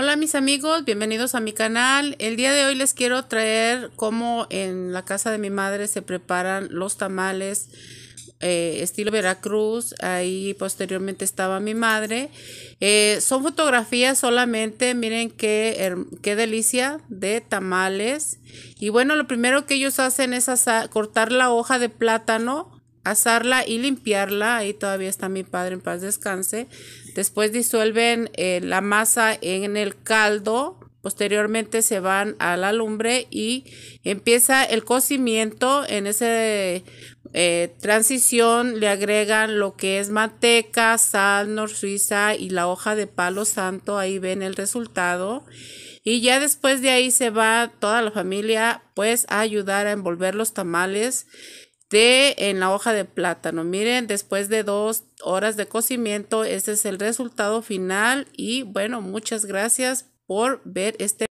Hola mis amigos, bienvenidos a mi canal. El día de hoy les quiero traer cómo en la casa de mi madre se preparan los tamales eh, estilo Veracruz. Ahí posteriormente estaba mi madre. Eh, son fotografías solamente, miren qué, qué delicia de tamales. Y bueno, lo primero que ellos hacen es cortar la hoja de plátano asarla y limpiarla. Ahí todavía está mi padre en paz descanse. Después disuelven eh, la masa en el caldo. Posteriormente se van a la lumbre y empieza el cocimiento. En esa eh, transición le agregan lo que es manteca, sal, nor suiza y la hoja de palo santo. Ahí ven el resultado. Y ya después de ahí se va toda la familia pues a ayudar a envolver los tamales de en la hoja de plátano. Miren, después de dos horas de cocimiento, ese es el resultado final y bueno, muchas gracias por ver este